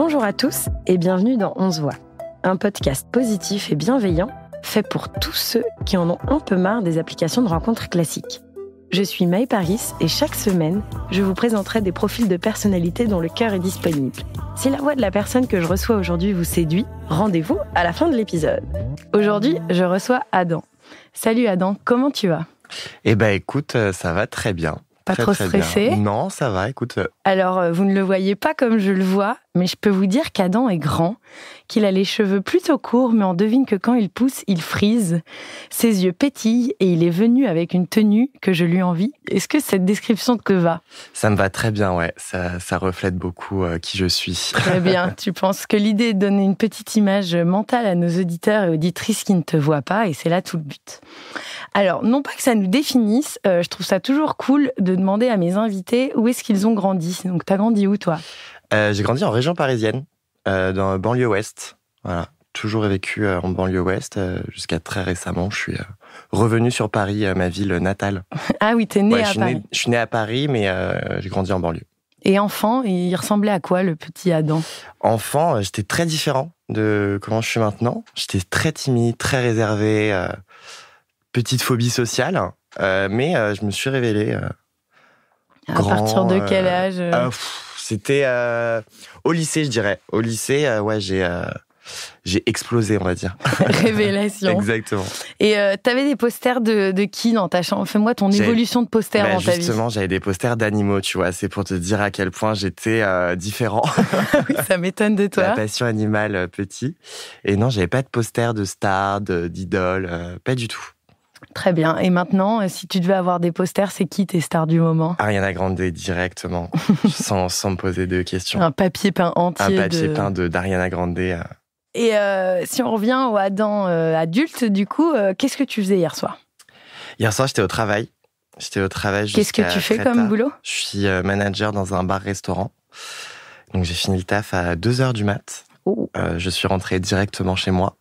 Bonjour à tous et bienvenue dans 11 voix, un podcast positif et bienveillant fait pour tous ceux qui en ont un peu marre des applications de rencontres classiques. Je suis Maï Paris et chaque semaine, je vous présenterai des profils de personnalités dont le cœur est disponible. Si la voix de la personne que je reçois aujourd'hui vous séduit, rendez-vous à la fin de l'épisode. Aujourd'hui, je reçois Adam. Salut Adam, comment tu vas Eh ben écoute, euh, ça va très bien. Pas trop stressé Non, ça va, écoute. Euh, Alors, euh, vous ne le voyez pas comme je le vois, mais je peux vous dire qu'Adam est grand, qu'il a les cheveux plutôt courts, mais on devine que quand il pousse, il frise. Ses yeux pétillent et il est venu avec une tenue que je lui envie. Est-ce que cette description te va Ça me va très bien, ouais. Ça, reflète beaucoup euh, qui je suis. Très bien. tu penses que l'idée est de donner une petite image mentale à nos auditeurs et auditrices qui ne te voient pas, et c'est là tout le but. Alors, non pas que ça nous définisse, euh, je trouve ça toujours cool de demander à mes invités où est-ce qu'ils ont grandi. Donc, t'as grandi où, toi euh, j'ai grandi en région parisienne, euh, dans banlieue ouest. Voilà. Toujours vécu euh, en banlieue ouest euh, jusqu'à très récemment. Je suis revenu sur Paris, ma ville natale. Ah oui, t'es né à Paris. je suis né à Paris, mais j'ai grandi en banlieue. Et enfant, il ressemblait à quoi le petit Adam Enfant, j'étais très différent de comment je suis maintenant. J'étais très timide, très réservé, petite phobie sociale, mais je me suis révélé. à partir de quel âge ah, c'était euh, au lycée, je dirais. Au lycée, euh, ouais, j'ai euh, j'ai explosé, on va dire. Révélation. Exactement. Et tu avais des posters de, de, qui dans ta chambre Fais-moi ton évolution de posters ben, dans ta vie. Justement, j'avais des posters d'animaux, tu vois. C'est pour te dire à quel point j'étais différent. oui, ça m'étonne de toi. La passion animale, petit. Et non, j'avais pas de posters de stars, d'idoles, pas du tout. Très bien. Et maintenant, euh, si tu devais avoir des posters, c'est qui tes stars du moment Ariana Grande directement, sans, me poser de questions. Un papier peint entier. Un papier de... peint d'Ariana Grande. Euh. Et euh, si on revient au Adam adulte, du coup, qu'est-ce que tu faisais hier soir Hier soir, j'étais au travail. J'étais au travail. Qu'est-ce que tu fais comme boulot Je suis manager dans un bar-restaurant. Donc j'ai fini le taf à 2h du mat. Oh. je suis rentré directement chez moi.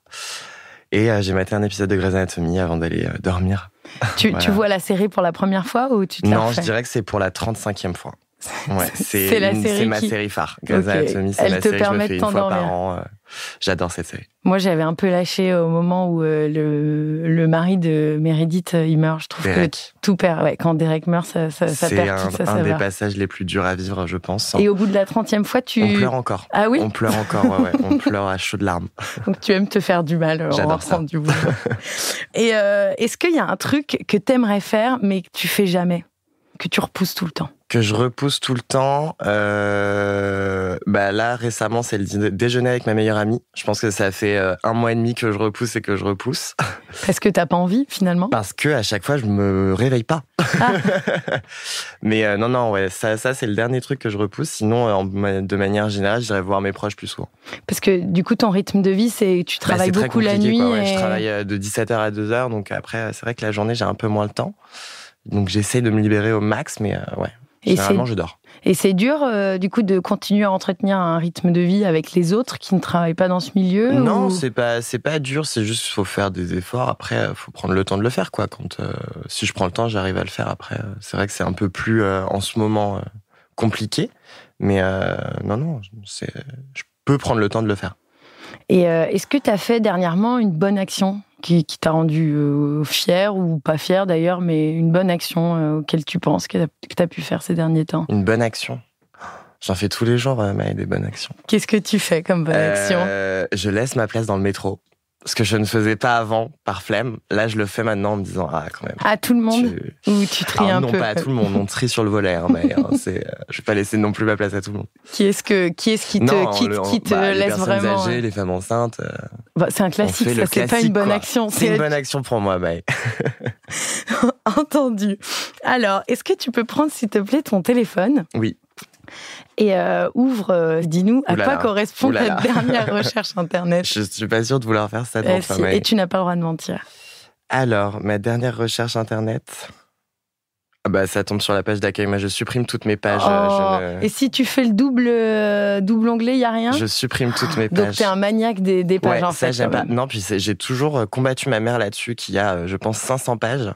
Et euh, j'ai maté un épisode de Grey's Anatomy avant d'aller euh, dormir. Tu, vois la série pour la première fois ou tu te Non, je dirais que c'est pour la 35e fois. c'est ma série phare. Grey's c'est te série. Je me fais une fois par an. Euh, j'adore cette série. Moi, j'avais un peu lâché au moment où euh, le, mari de Meredith euh, meurt. Je trouve que tout perd. Ouais, quand Derek meurt, ça, perd tout C'est un des passages les plus durs à vivre, je pense. Et au bout de la 30e fois, tu. On pleure encore. Ah oui On pleure encore, On pleure à chaud de larmes. Donc tu aimes te faire du mal j'adore ça. du boulot. Et est-ce qu'il y a un truc que t'aimerais faire, mais que tu fais jamais Que tu repousses tout le temps que je repousse tout le temps. Euh, bah là, récemment, c'est le déjeuner avec ma meilleure amie. Je pense que ça fait euh, un mois et demi que je repousse et que je repousse. Parce que t'as pas envie finalement Parce que à chaque fois, je me réveille pas. Ah. Mais euh, non, non, ouais, ça, ça c'est le dernier truc que je repousse. Sinon, euh, de manière générale, j'irai voir mes proches plus souvent. Parce que du coup, ton rythme de vie, c'est tu bah, travailles beaucoup la nuit. C'est Je travaille de 17h à 2h, donc après, c'est vrai que la journée, j'ai un peu moins le temps. Donc j'essaie de me libérer au max, mais ouais, et Généralement, je dors. Et c'est dur, euh, du coup, de continuer à entretenir un rythme de vie avec les autres qui ne travaillent pas dans ce milieu. Non, c'est pas, c'est pas dur. C'est juste qu'il faut faire des efforts. Après, il euh, faut prendre le temps de le faire, quoi. Quand euh, si je prends le temps, j'arrive à le faire. Après, c'est vrai que c'est un peu plus en ce moment compliqué, mais non, non, je peux prendre le temps de le faire. Et est-ce que tu as fait dernièrement une bonne action qui, qui t'a rendu euh, fière fier ou pas fier d'ailleurs, mais une bonne action euh, auquel tu penses que tu as, pu faire ces derniers temps Une bonne action J'en fais tous les jours, euh, mais des bonnes actions. Qu'est-ce que tu fais comme bonne action euh, Je laisse ma place dans le métro. Ce que je ne faisais pas avant par flemme, là je le fais maintenant en me disant ah quand même. À tout le monde ou tu tries ah, un peu Non pas à tout le monde, on trie sur le volet, hein, mais hein. je vais pas laisser non plus ma place à tout le monde. Qui est-ce que qui est qui te laisse qui, te bah, les personnes âgées, les femmes enceintes. Bah, c'est un classique, ça c'est pas une bonne action. C'est une bonne action pour moi, Maï. Entendu. Alors, est-ce que tu peux prendre, s'il te plaît, ton téléphone Oui. Et euh, ouvre, euh, dis-nous à quoi correspond ta dernière recherche Internet. Je suis pas sûre de vouloir faire ça. Euh, si. Et tu n'as pas le droit de mentir. Alors, ma dernière recherche Internet ah bah, ça tombe sur la page d'accueil. Moi, je supprime toutes mes pages. Euh, oh. Et si tu fais le double, euh, double onglet, il n'y a rien Je supprime toutes mes pages. Donc, t'es un maniaque des, des pages, ouais, ça, fait. Pas... Non, puis j'ai toujours euh, combattu ma mère là-dessus, qui a, je pense, 500 pages.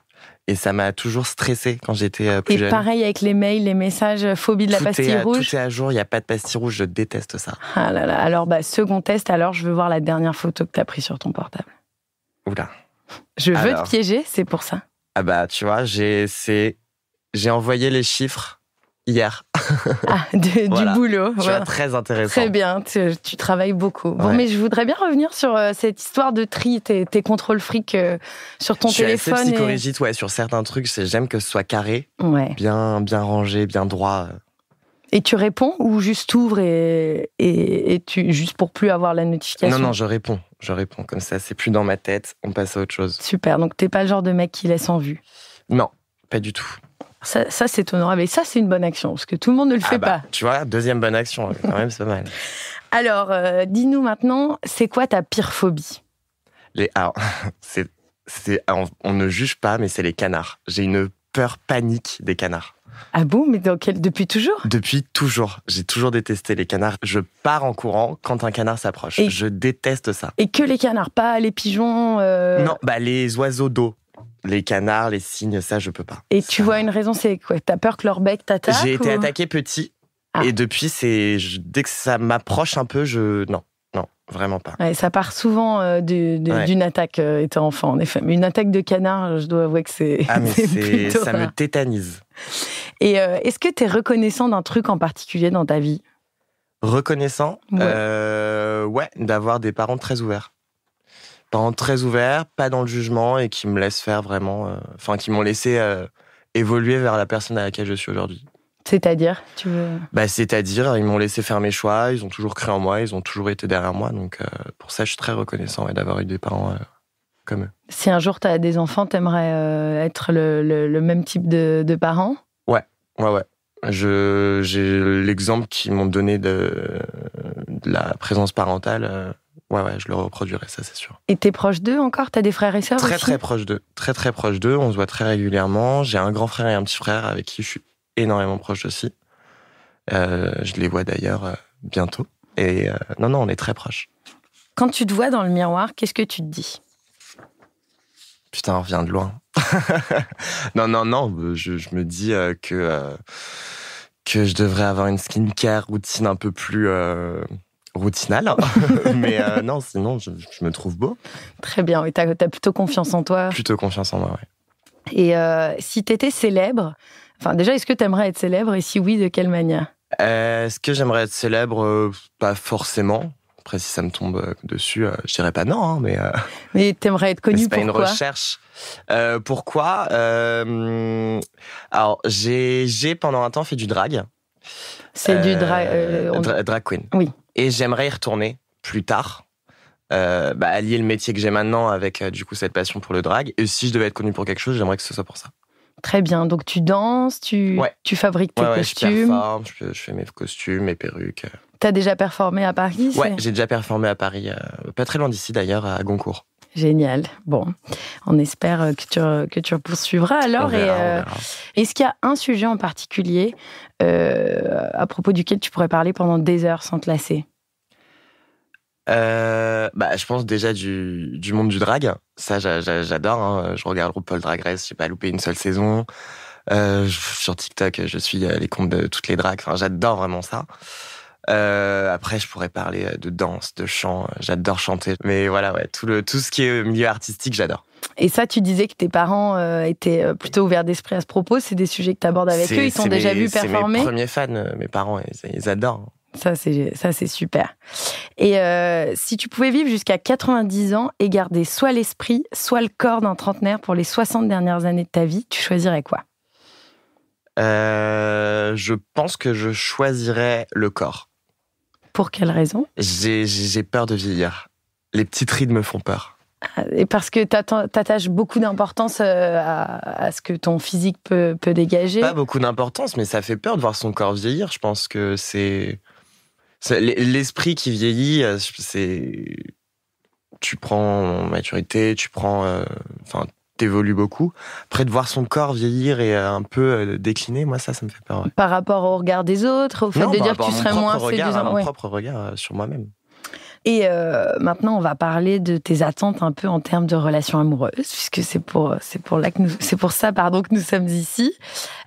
Et ça m'a toujours stressé quand j'étais plus jeune. Et pareil avec les mails, les messages, phobie de la pastille rouge. Tout est à jour, il n'y a pas de pastille rouge, je déteste ça. Ah là là, alors bah, second test, alors je veux voir la dernière photo que tu as prise sur ton portable. Oula. Je veux te piéger, c'est pour ça. Ah bah tu vois, j'ai c'est j'ai envoyé les chiffres hier. Ah, Du boulot. Tu voilà. très intéressant. Très bien, tu, travailles beaucoup. Bon, mais je voudrais bien revenir sur euh, cette histoire de tri, tes, contrôles fric euh, sur ton téléphone. Je suis assez psychorigide, ouais, sur certains trucs, j'aime que ce soit carré, bien, bien rangé, bien droit. Et tu réponds ou juste t'ouvres et, et, tu juste pour plus avoir la notification Non, non, je réponds. Je réponds comme ça, c'est plus dans ma tête, on passe à autre chose. Super, donc t'es pas le genre de mec qui laisse en vue Non, pas du tout. Ça, ça c'est honorable. Et ça, c'est une bonne action, parce que tout le monde ne le ah fait bah, pas. Tu vois, deuxième bonne action, quand même, c'est pas mal. Alors, euh, dis-nous maintenant, c'est quoi ta pire phobie les, Alors, on, ne juge pas, mais c'est les canards. J'ai une peur panique des canards. Ah bon Mais depuis toujours Depuis toujours. J'ai toujours détesté les canards. Je pars en courant quand un canard s'approche. Je déteste ça. Et que les canards, pas les pigeons euh Non, bah les oiseaux d'eau les canards, les cygnes, ça, je peux pas. Et tu vois une raison, c'est quoi T'as peur que leur bec t'attaque J'ai été attaqué petit. Ah. Et depuis, c'est dès que ça m'approche un peu, je. Non, non, vraiment pas. Et ça part souvent euh, d'une attaque euh, étant enfant, en effet. Mais une attaque de canard, je dois avouer que c'est. Ah, mais ça me tétanise. Et euh, est-ce que tu es reconnaissant d'un truc en particulier dans ta vie Reconnaissant ouais d'avoir des parents très ouverts parents très ouverts, pas dans le jugement et qui me laissent faire vraiment, euh, enfin, qui m'ont laissé euh, évoluer vers la personne à laquelle je suis aujourd'hui. C'est-à-dire, tu veux bah, c'est-à-dire, ils m'ont laissé faire mes choix, ils ont toujours cru en moi, ils ont toujours été derrière moi. Donc euh, pour ça, je suis très reconnaissant d'avoir eu des parents comme eux. Si un jour tu as des enfants, tu aimerais être le, même type de, parents parent Ouais, ouais, ouais. j'ai l'exemple qu'ils m'ont donné de la présence parentale. Ouais, ouais, je le reproduirai, ça c'est sûr. Et t'es proche d'eux encore T'as des frères et sœurs Très, aussi très proche d'eux. Très, très proche d'eux. On se voit très régulièrement. J'ai un grand frère et un petit frère avec qui je suis énormément proche aussi. Euh, je les vois d'ailleurs euh, bientôt. Et euh, non, non, on est très proches. Quand tu te vois dans le miroir, qu'est-ce que tu te dis Putain, on revient de loin. non, non, non, je, je me dis que, que je devrais avoir une skincare routine un peu plus routinal, hein. mais euh, non, sinon je, me trouve beau. Très bien, et tu as, plutôt confiance en toi Plutôt confiance en moi, oui. Et euh, si tu étais célèbre, enfin déjà, est-ce que tu aimerais être célèbre et si oui, de quelle manière euh, Est-ce que j'aimerais être célèbre Pas forcément. Après, si ça me tombe dessus, je dirais pas non, hein, mais mais. Mais t'aimerais être connu C'est pas une recherche. pourquoi Alors, j'ai pendant un temps fait du drag. C'est du euh, euh, drag queen. Oui. Et j'aimerais y retourner plus tard. Euh, bah, allier le métier que j'ai maintenant avec euh, du coup cette passion pour le drag. Et si je devais être connu pour quelque chose, j'aimerais que ce soit pour ça. Très bien. Donc tu danses, tu, tu fabriques tes costumes. Je performe, fais mes costumes, mes perruques. T'as déjà performé à Paris Ouais, j'ai déjà performé à Paris, pas très loin d'ici d'ailleurs, à Goncourt. Génial. Bon, on espère euh, que tu, euh, que tu poursuivras alors. Euh, est-ce qu'il y a un sujet en particulier à propos duquel tu pourrais parler pendant des heures sans te lasser bah, je pense déjà du, monde du drag. Ça, j'adore. Hein. Je regarde RuPaul Drag Race. J'ai pas loupé une seule saison. sur TikTok, je suis les comptes de toutes les drags. j'adore vraiment ça. Euh, après, je pourrais parler euh, de danse, de chant. J'adore chanter. Mais voilà, ouais, tout, le, tout ce qui est euh, milieu artistique, j'adore. Et ça, tu disais que tes parents étaient plutôt ouverts d'esprit à ce propos. C'est des sujets que tu abordes avec eux. Ils t'ont déjà vu performer. C'est mes premiers fans, mes parents. Ils, adorent. Ça, c'est, super. Et si tu pouvais vivre jusqu'à 90 ans et garder soit l'esprit, soit le corps d'un trentenaire pour les 60 dernières années de ta vie, tu choisirais quoi Je pense que je choisirais le corps. Pour quelle raison J'ai peur de vieillir. Les petites rides me font peur. Ah, et parce que tu beaucoup d'importance euh, à, ce que ton physique peut, dégager Pas beaucoup d'importance, mais ça fait peur de voir son corps vieillir. Je pense que c'est. L'esprit qui vieillit, euh, c'est. Tu prends maturité, tu prends. Euh, enfin, évolue beaucoup. Après, de voir son corps vieillir et euh, un peu euh, décliner, moi, ça, ça me fait peur. Par rapport au regard des autres, au fait de dire que tu serais moins à mon propre regard euh, sur moi-même. Et euh, maintenant, on va parler de tes attentes un peu en termes de relations amoureuses, puisque c'est pour, c'est pour, c'est pour ça pardon, que nous sommes ici.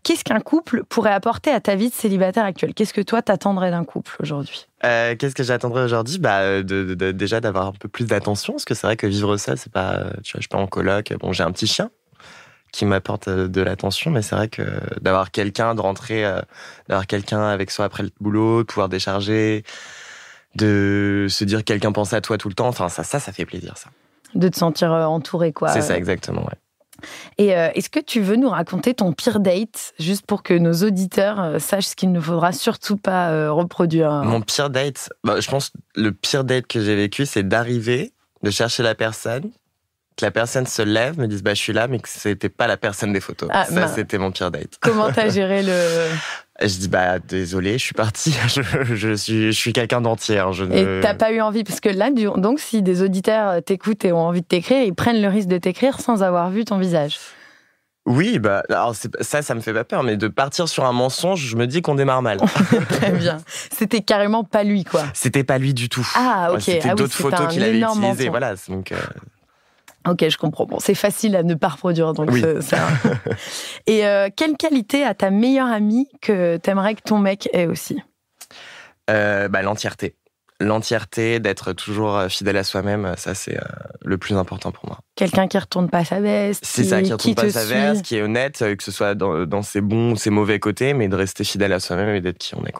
Qu'est-ce qu'un couple pourrait apporter à ta vie de célibataire actuelle Qu'est-ce que toi t'attendrais d'un couple aujourd'hui euh, Qu'est-ce que j'attendrais aujourd'hui bah, euh, de, Déjà d'avoir un peu plus d'attention, parce que c'est vrai que vivre seul, c'est pas. Tu vois, je suis pas en coloc. Bon, j'ai un petit chien, qui m'apporte de l'attention, mais c'est vrai que d'avoir quelqu'un, de rentrer, d'avoir quelqu'un avec soi après le boulot, de pouvoir décharger, de se dire quelqu'un pense à toi tout le temps. Enfin, ça, ça, ça fait plaisir, ça. De te sentir euh, entouré, quoi. C'est ça, exactement, ouais. Et euh, est-ce que tu veux nous raconter ton pire date, juste pour que nos auditeurs euh, sachent ce qu'il ne faudra surtout pas reproduire Mon pire date, bah, je pense le pire date que j'ai vécu, c'est d'arriver, de chercher la personne, que la personne se lève, me dise bah je suis là, mais que ce n'était pas la personne des photos. Ah, ça, c'était mon pire date. Comment t'as géré le je dis bah désolé, je suis parti. Je, suis, je suis quelqu'un d'entier. Hein, je et t'as pas eu envie parce que là, donc si des auditeurs euh, t'écoutent et ont envie de t'écrire, ils prennent le risque de t'écrire sans avoir vu ton visage. Oui, bah alors ça, ça me fait pas peur, mais de partir sur un mensonge, je me dis qu'on démarre mal. Très bien. C'était carrément pas lui, quoi. C'était pas lui du tout. Ah ok. C'était ah d'autres photos qu'il avait utilisées. Voilà, donc. Euh, Ok, je comprends. Bon, c'est facile à ne pas reproduire, donc ça. Et euh, quelle qualité a ta meilleure amie que t'aimerais que ton mec ait aussi euh, bah, L'entièreté. L'entièreté, d'être toujours euh, fidèle à soi-même, ça c'est le plus important pour moi. Quelqu'un qui retourne pas sa qui retourne qui pas sa qui est honnête, que ce soit dans, dans ses bons ou ses mauvais côtés, mais de rester fidèle à soi-même et d'être qui on est.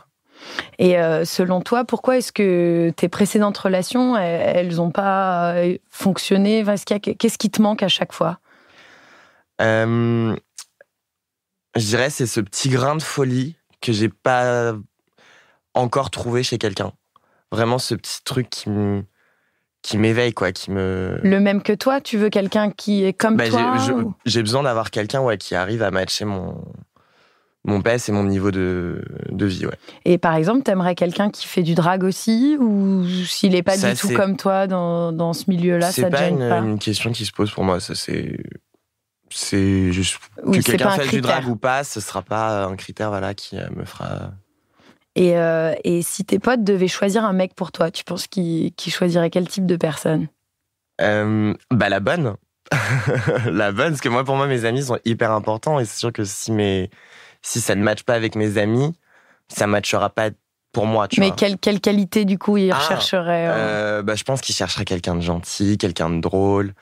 Et euh, selon toi, pourquoi est-ce que tes précédentes relations, elles n'ont pas euh, fonctionné Qu'est-ce qui te manque à chaque fois euh, Je dirais c'est ce petit grain de folie que j'ai pas encore trouvé chez quelqu'un. Vraiment ce petit truc qui qui m'éveille quoi, qui me le même que toi. Tu veux quelqu'un qui est comme bah, toi J'ai besoin d'avoir quelqu'un ouais qui arrive à matcher mon mon père et mon niveau de, vie. Ouais. Et par exemple, t'aimerais quelqu'un qui fait du drag aussi ou s'il n'est pas du tout comme toi dans, ce milieu-là, ça te pas C'est une question qui se pose pour moi. c'est c'est juste que quelqu'un fasse du drag ou pas, ce sera pas un critère voilà qui euh, me fera. Et, euh, et si tes potes devaient choisir un mec pour toi, tu penses qu'ils choisiraient quel type de personne euh, Bah la bonne, la bonne, parce que moi pour moi mes amis sont hyper importants et c'est sûr que si mes si ça ne matche pas avec mes amis, ça ne matchera pas pour moi. Mais Quelle, qualité du coup il ah, rechercherait euh euh, bah, Je pense qu'il chercherait quelqu'un de gentil, quelqu'un de drôle,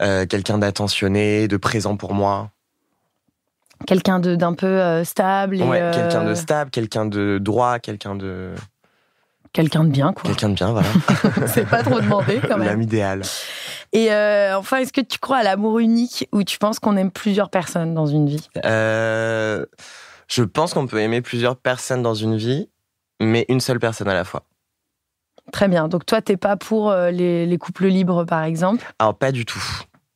euh, quelqu'un d'attentionné, de présent pour moi. Quelqu'un d'un peu stable. quelqu'un de stable, quelqu'un de droit, quelqu'un de quelqu'un de bien, quoi. Quelqu'un de bien, voilà. c'est pas trop demandé, quand même. L'âme idéale. Et euh, enfin, est-ce que tu crois à l'amour unique ou tu penses qu'on aime plusieurs personnes dans une vie euh, Je pense qu'on peut aimer plusieurs personnes dans une vie, mais une seule personne à la fois. Très bien. Donc toi, t'es pas pour euh, les, couples libres, par exemple Alors ah, pas du tout.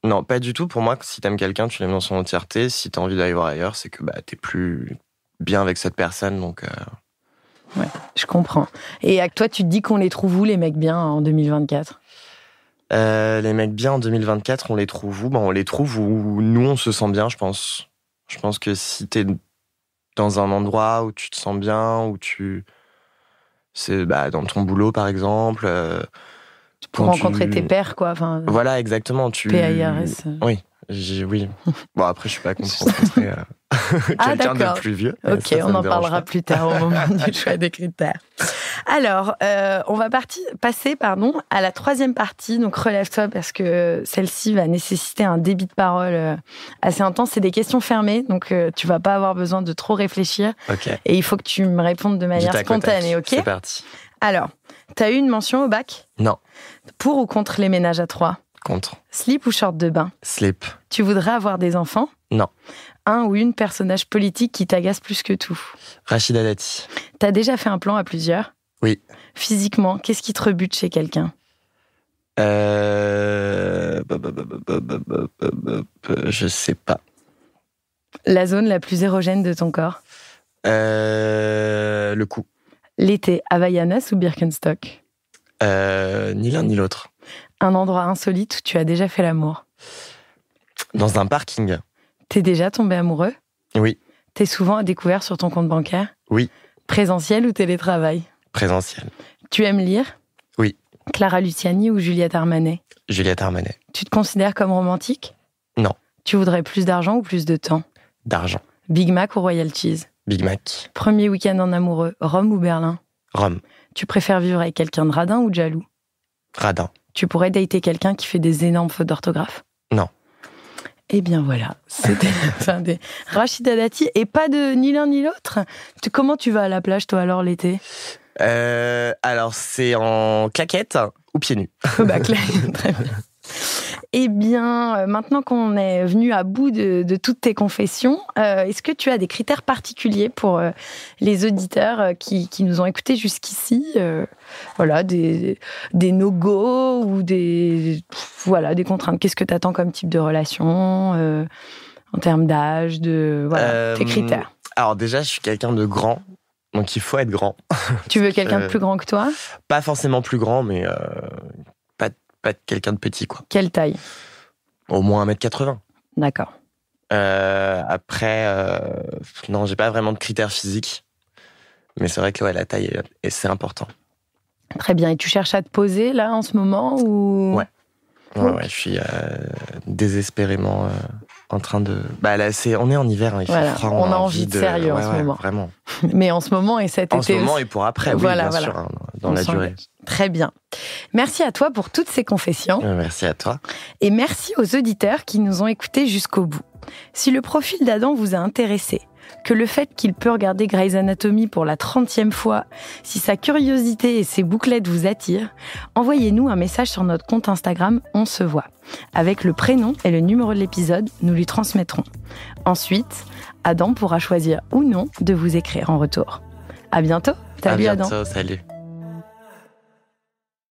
Non, pas du tout. Pour moi, si t'aimes quelqu'un, tu l'aimes dans son entièreté. Si t'as envie d'aller voir ailleurs, c'est que bah, t'es plus bien avec cette personne, donc ouais, je comprends. Et toi, tu te dis qu'on les trouve où, les mecs bien, en 2024 euh, les mecs bien en 2024, on les trouve où ben, On les trouve où nous, on se sent bien, je pense. Je pense que si t'es dans un endroit où tu te sens bien, où tu. C'est bah, dans ton boulot, par exemple. Euh, pour rencontrer tes pères, quoi. voilà, exactement. Tu... PAIRS. Oui, oui. bon, après, je suis pas contre rencontrer. Euh, Ah, quelqu'un de plus vieux. Ok, on en parlera plus tard au moment du choix des critères. Alors, euh, on va partir, passer pardon, à la troisième partie. Donc, relève-toi parce que celle-ci va nécessiter un débit de parole euh, assez intense. C'est des questions fermées, donc euh, tu vas pas avoir besoin de trop réfléchir. Et il faut que tu me répondes de manière spontanée, ok C'est parti. Alors, t'as eu une mention au bac Non. Pour ou contre les ménages à trois Contre. Slip ou short de bain Slip. Tu voudrais avoir des enfants Non un ou une personnage politique qui t'agace plus que tout Rachid Dati. T'as déjà fait un plan à plusieurs Oui. Physiquement, qu'est-ce qui te rebute chez quelqu'un euh... Je sais pas. La zone la plus érogène de ton corps Le cou. L'été, Havaianas ou Birkenstock Ni l'un ni l'autre. Un endroit insolite où tu as déjà fait l'amour Dans un parking. T'es déjà tombé amoureux Oui. T'es souvent à découvert sur ton compte bancaire Oui. Présentiel ou télétravail Présentiel. Tu aimes lire Oui. Clara Luciani ou Juliette Armanet Juliette Armanet. Tu te considères comme romantique Non. Tu voudrais plus d'argent ou plus de temps D'argent. Big Mac ou Royal Cheese Big Mac. Premier week-end en amoureux, Rome ou Berlin Rome. Tu préfères vivre avec quelqu'un de radin ou de jaloux Radin. Tu pourrais dater quelqu'un qui fait des énormes fautes d'orthographe Non. Eh bien voilà, c'était la des Rachida Dati et pas de ni l'un ni l'autre. Comment tu vas à la plage toi alors l'été euh, Alors c'est en claquette ou pieds nus. très bien eh bien, euh, maintenant qu'on est venu à bout de, toutes tes confessions, euh, est-ce que tu as des critères particuliers pour euh, les auditeurs qui, nous ont écoutés jusqu'ici Voilà, des, des no-go ou des, voilà, des contraintes. Qu'est-ce que tu attends comme type de relation en termes d'âge, de voilà, tes critères Alors déjà, je suis quelqu'un de grand, donc il faut être grand. Tu veux quelqu'un de plus grand que toi Pas forcément plus grand, mais pas quelqu'un de petit, quoi. Quelle taille Au moins 1m80. D'accord. Euh, après, euh, non, j'ai pas vraiment de critères physiques. Mais c'est vrai que la taille, c'est important. Très bien. Et tu cherches à te poser là en ce moment ou Ouais. je suis euh, désespérément en train de. Bah on est en hiver, hein, il fait froid, on, a envie de, sérieux en ce moment. Vraiment. Mais en ce moment et cet été. En ce moment et pour après, oui, voilà, bien hein, dans la durée. Très bien. Merci à toi pour toutes ces confessions. Euh, merci à toi. Et merci aux auditeurs qui nous ont écoutés jusqu'au bout. Si le profil d'Adam vous a intéressé, que le fait qu'il peut regarder Grey's Anatomy pour la 30 fois, si sa curiosité et ses bouclettes vous attirent, envoyez-nous un message sur notre compte Instagram On se voit. Avec le prénom et le numéro de l'épisode, nous lui transmettrons. Ensuite, Adam pourra choisir ou non de vous écrire en retour. À bientôt. Salut Adam. Salut.